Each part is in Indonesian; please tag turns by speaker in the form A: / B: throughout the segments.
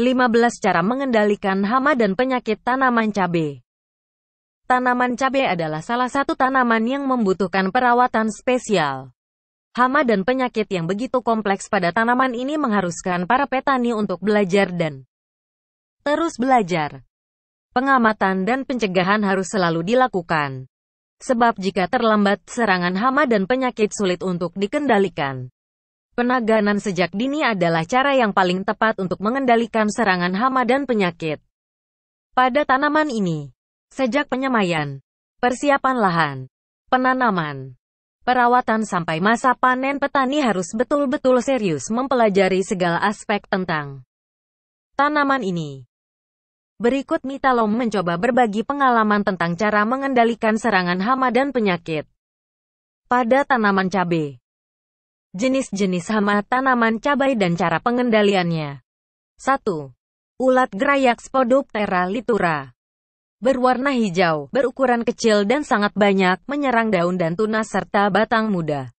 A: 15 cara mengendalikan hama dan penyakit tanaman cabai. Tanaman cabai adalah salah satu tanaman yang membutuhkan perawatan spesial. Hama dan penyakit yang begitu kompleks pada tanaman ini mengharuskan para petani untuk belajar dan terus belajar. Pengamatan dan pencegahan harus selalu dilakukan. Sebab jika terlambat, serangan hama dan penyakit sulit untuk dikendalikan. Penanganan sejak dini adalah cara yang paling tepat untuk mengendalikan serangan hama dan penyakit. Pada tanaman ini, sejak penyemaian, persiapan lahan, penanaman, perawatan sampai masa panen petani harus betul-betul serius mempelajari segala aspek tentang tanaman ini. Berikut Mitalom mencoba berbagi pengalaman tentang cara mengendalikan serangan hama dan penyakit pada tanaman cabai. Jenis-jenis hama tanaman cabai dan cara pengendaliannya. 1. Ulat gerayak Spodoptera litura. Berwarna hijau, berukuran kecil dan sangat banyak, menyerang daun dan tunas serta batang muda.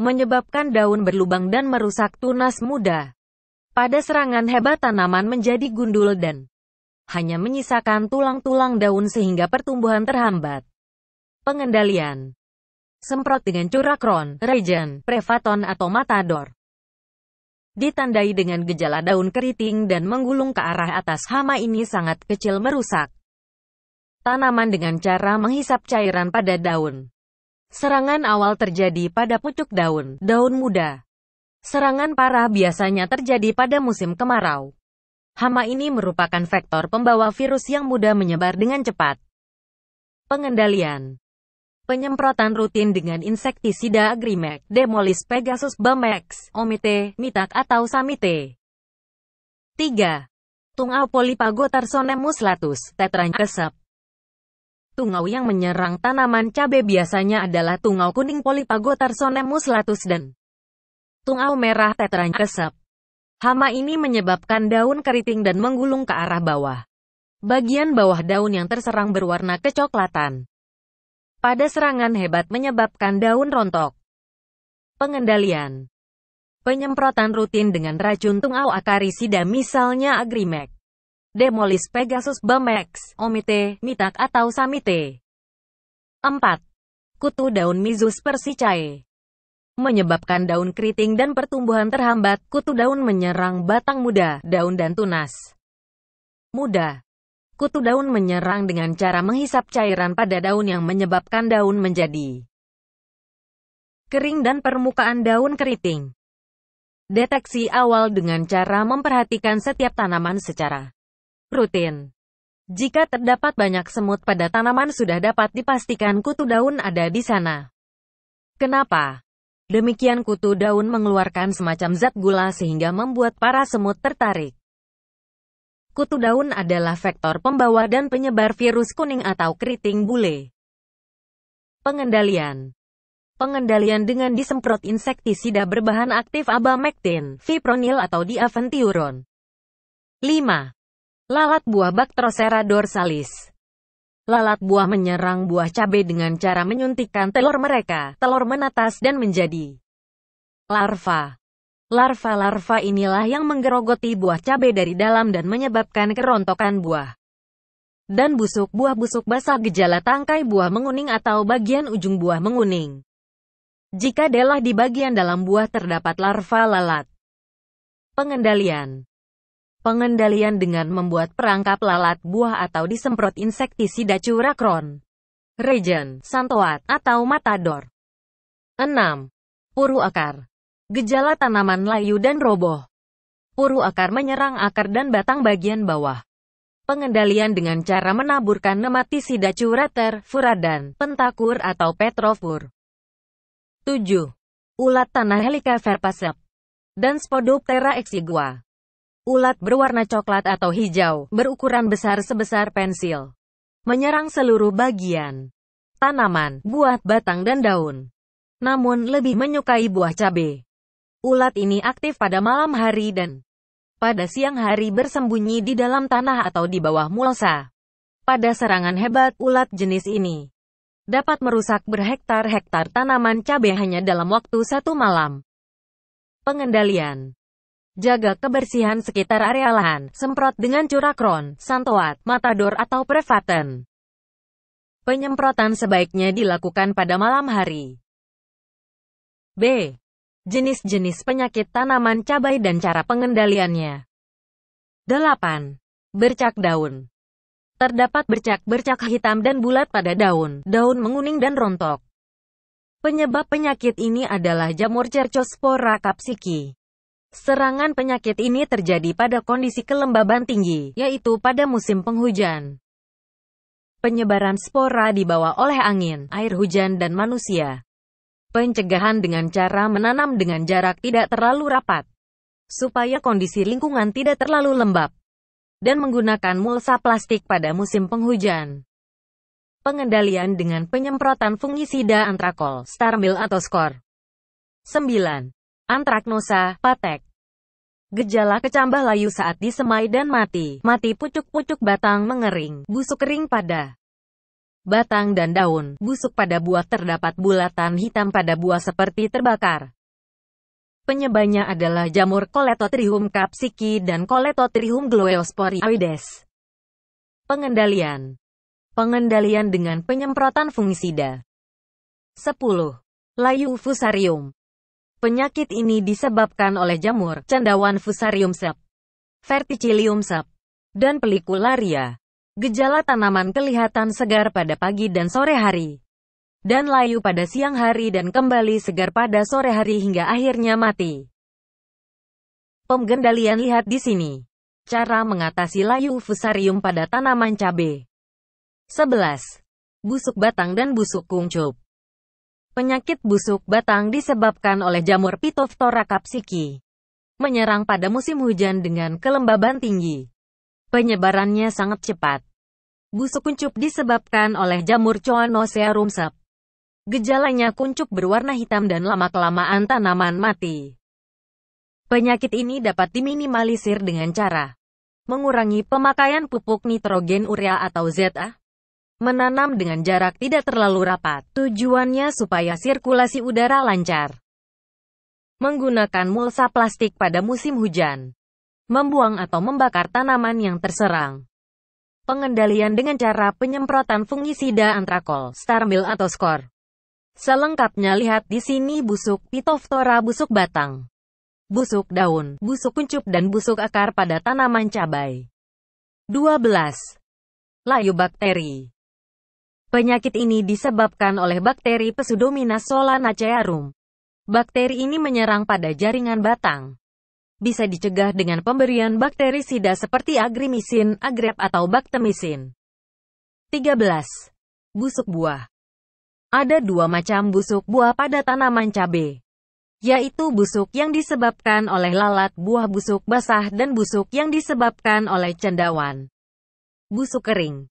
A: Menyebabkan daun berlubang dan merusak tunas muda. Pada serangan hebat tanaman menjadi gundul dan hanya menyisakan tulang-tulang daun sehingga pertumbuhan terhambat. Pengendalian Semprot dengan curakron, regen, prevaton atau matador. Ditandai dengan gejala daun keriting dan menggulung ke arah atas hama ini sangat kecil merusak. Tanaman dengan cara menghisap cairan pada daun. Serangan awal terjadi pada pucuk daun, daun muda. Serangan parah biasanya terjadi pada musim kemarau. Hama ini merupakan vektor pembawa virus yang mudah menyebar dengan cepat. Pengendalian Penyemprotan rutin dengan insektisida Agrimex, Demolis Pegasus Bamex, Omite, Mitak atau Samite. 3. Tungau Polypagotarsonemus latus, Tetran kesep. Tungau yang menyerang tanaman cabai biasanya adalah tungau kuning Polypagotarsonemus latus dan tungau merah Tetran kesep. Hama ini menyebabkan daun keriting dan menggulung ke arah bawah. Bagian bawah daun yang terserang berwarna kecoklatan pada serangan hebat menyebabkan daun rontok. Pengendalian Penyemprotan rutin dengan racun tungau akarisida misalnya agrimek, demolis pegasus bamex, omite, mitak atau samite. 4. Kutu daun mizus persicae menyebabkan daun keriting dan pertumbuhan terhambat, kutu daun menyerang batang muda, daun dan tunas. Muda Kutu daun menyerang dengan cara menghisap cairan pada daun yang menyebabkan daun menjadi kering dan permukaan daun keriting. Deteksi awal dengan cara memperhatikan setiap tanaman secara rutin. Jika terdapat banyak semut pada tanaman sudah dapat dipastikan kutu daun ada di sana. Kenapa? Demikian kutu daun mengeluarkan semacam zat gula sehingga membuat para semut tertarik. Kutu daun adalah vektor pembawa dan penyebar virus kuning atau keriting bule. Pengendalian Pengendalian dengan disemprot insektisida berbahan aktif abamectin, fipronil atau diaventiuron. 5. Lalat buah Bactrocera dorsalis Lalat buah menyerang buah cabai dengan cara menyuntikkan telur mereka, telur menetas dan menjadi larva. Larva-larva inilah yang menggerogoti buah cabai dari dalam dan menyebabkan kerontokan buah. Dan busuk buah busuk basah gejala tangkai buah menguning atau bagian ujung buah menguning. Jika delah di bagian dalam buah terdapat larva lalat. Pengendalian Pengendalian dengan membuat perangkap lalat buah atau disemprot insektisida curakron, regen, santoat, atau matador. 6. Puru akar Gejala tanaman layu dan roboh. Puru akar menyerang akar dan batang bagian bawah. Pengendalian dengan cara menaburkan nematisida curater, furadan, pentakur atau petrofur. 7. Ulat tanah Helica verpasep dan Spodoptera exigua. Ulat berwarna coklat atau hijau, berukuran besar sebesar pensil. Menyerang seluruh bagian. Tanaman, buah, batang dan daun. Namun lebih menyukai buah cabai. Ulat ini aktif pada malam hari dan pada siang hari bersembunyi di dalam tanah atau di bawah mulsa. Pada serangan hebat, ulat jenis ini dapat merusak berhektar-hektar tanaman cabai hanya dalam waktu satu malam. Pengendalian Jaga kebersihan sekitar area lahan, semprot dengan curakron, santoat, matador atau prevaten. Penyemprotan sebaiknya dilakukan pada malam hari. B. Jenis-jenis penyakit tanaman cabai dan cara pengendaliannya. 8. Bercak daun Terdapat bercak-bercak hitam dan bulat pada daun, daun menguning dan rontok. Penyebab penyakit ini adalah jamur cercospora kapsiki. Serangan penyakit ini terjadi pada kondisi kelembaban tinggi, yaitu pada musim penghujan. Penyebaran spora dibawa oleh angin, air hujan dan manusia. Pencegahan dengan cara menanam dengan jarak tidak terlalu rapat, supaya kondisi lingkungan tidak terlalu lembab, dan menggunakan mulsa plastik pada musim penghujan. Pengendalian dengan penyemprotan fungisida antrakol, starmil atau skor. 9. Antraknosa, patek. Gejala kecambah layu saat disemai dan mati. Mati pucuk-pucuk batang mengering, busuk kering pada batang dan daun busuk pada buah terdapat bulatan hitam pada buah seperti terbakar. Penyebabnya adalah jamur Coletotrichum capsici dan Coletotrichum gloeosporioides. Pengendalian Pengendalian dengan penyemprotan fungisida 10. Layu fusarium Penyakit ini disebabkan oleh jamur cendawan fusarium sep, verticillium sep, dan pelikularia. Gejala tanaman kelihatan segar pada pagi dan sore hari, dan layu pada siang hari dan kembali segar pada sore hari hingga akhirnya mati. Pengendalian lihat di sini. Cara mengatasi layu fusarium pada tanaman cabai. 11. Busuk batang dan busuk kuncup. Penyakit busuk batang disebabkan oleh jamur Phytophthora capsici, menyerang pada musim hujan dengan kelembaban tinggi. Penyebarannya sangat cepat. Busuk kuncup disebabkan oleh jamur Choanocearum rumsep. Gejalanya kuncup berwarna hitam dan lama-kelamaan tanaman mati. Penyakit ini dapat diminimalisir dengan cara mengurangi pemakaian pupuk nitrogen urea atau ZA, menanam dengan jarak tidak terlalu rapat, tujuannya supaya sirkulasi udara lancar, menggunakan mulsa plastik pada musim hujan, membuang atau membakar tanaman yang terserang. Pengendalian dengan cara penyemprotan fungisida antrakol, starmil atau skor. Selengkapnya lihat di sini busuk pitoftora busuk batang, busuk daun, busuk kuncup dan busuk akar pada tanaman cabai. 12. Layu bakteri. Penyakit ini disebabkan oleh bakteri Pseudomonas solanacearum. Bakteri ini menyerang pada jaringan batang, bisa dicegah dengan pemberian bakterisida seperti agrimisin, agrep atau baktemisin. 13. Busuk buah Ada dua macam busuk buah pada tanaman cabai, yaitu busuk yang disebabkan oleh lalat, buah busuk basah dan busuk yang disebabkan oleh cendawan. Busuk kering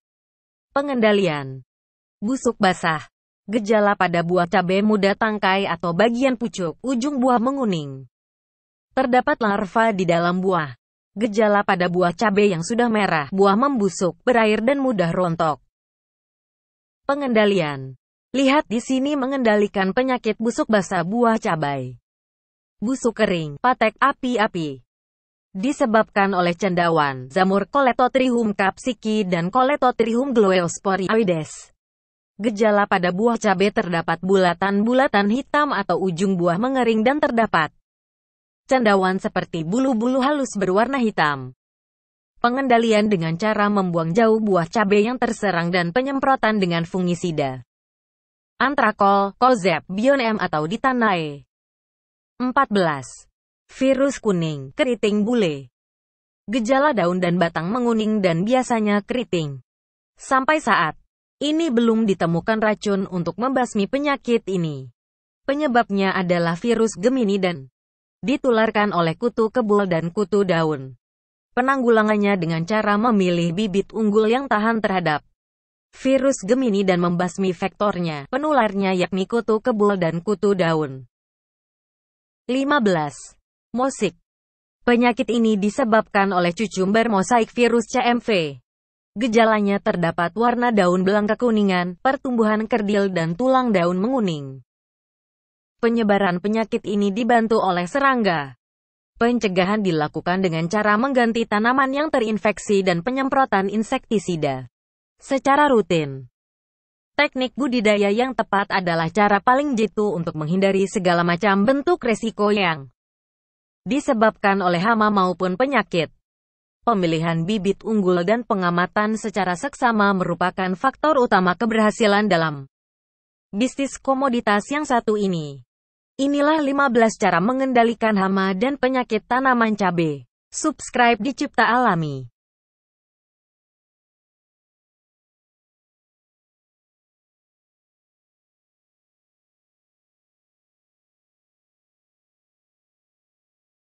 A: Pengendalian Busuk basah Gejala pada buah cabai muda tangkai atau bagian pucuk, ujung buah menguning. Terdapat larva di dalam buah. Gejala pada buah cabai yang sudah merah, buah membusuk, berair dan mudah rontok. Pengendalian Lihat di sini mengendalikan penyakit busuk basah buah cabai. Busuk kering, patek api-api. Disebabkan oleh cendawan, jamur Coletotrichum capsici dan Coletotrichum gloeosporioides. Gejala pada buah cabai terdapat bulatan-bulatan hitam atau ujung buah mengering dan terdapat Cendawan seperti bulu-bulu halus berwarna hitam. Pengendalian dengan cara membuang jauh buah cabai yang terserang dan penyemprotan dengan fungisida. Antrakol, kolzeb, Bionem atau Ditanae. 14. Virus kuning, keriting bule. Gejala daun dan batang menguning dan biasanya keriting. Sampai saat ini belum ditemukan racun untuk membasmi penyakit ini. Penyebabnya adalah virus Gemini dan ditularkan oleh kutu kebul dan kutu daun. Penanggulangannya dengan cara memilih bibit unggul yang tahan terhadap virus Gemini dan membasmi vektornya, penularnya yakni kutu kebul dan kutu daun. 15. Mosik Penyakit ini disebabkan oleh cucumber mosaik virus CMV. Gejalanya terdapat warna daun belang kekuningan, pertumbuhan kerdil dan tulang daun menguning. Penyebaran penyakit ini dibantu oleh serangga. Pencegahan dilakukan dengan cara mengganti tanaman yang terinfeksi dan penyemprotan insektisida secara rutin. Teknik budidaya yang tepat adalah cara paling jitu untuk menghindari segala macam bentuk resiko yang disebabkan oleh hama maupun penyakit. Pemilihan bibit unggul dan pengamatan secara seksama merupakan faktor utama keberhasilan dalam bisnis komoditas yang satu ini. Inilah 15 cara mengendalikan hama dan penyakit tanaman cabai. Subscribe di Cipta Alami.